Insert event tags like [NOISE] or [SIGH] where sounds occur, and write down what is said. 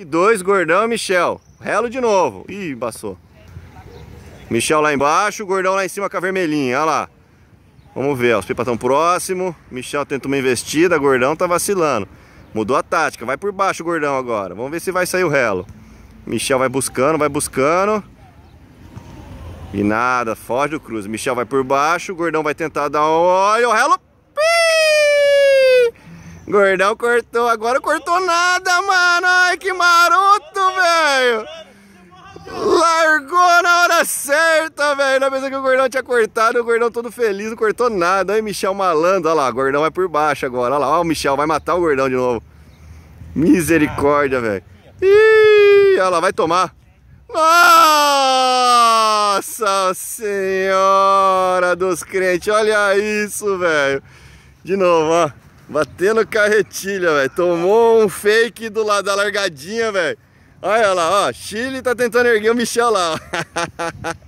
E dois, gordão e Michel. Relo de novo. Ih, embaçou. Michel lá embaixo, gordão lá em cima com a vermelhinha. Olha lá. Vamos ver, ó, os pipa estão próximo. Michel tenta uma investida, gordão tá vacilando. Mudou a tática, vai por baixo o gordão agora. Vamos ver se vai sair o relo. Michel vai buscando, vai buscando. E nada, foge o cruz. Michel vai por baixo, o gordão vai tentar dar. Olha o relo! Gordão cortou, agora cortou nada, mano. Ai, que maroto, velho. Largou na hora certa, velho. Na mesa que o gordão tinha cortado, o gordão todo feliz, não cortou nada. Ai, Michel malandro, olha lá, o gordão vai por baixo agora. Olha lá, ó, o Michel vai matar o gordão de novo. Misericórdia, velho. Ih, olha lá, vai tomar. Nossa Senhora dos crentes, olha isso, velho. De novo, ó. Batendo carretilha, velho. Tomou um fake do lado da largadinha, velho. Olha lá, ó. Chile tá tentando erguer o Michel lá, ó. [LAUGHS]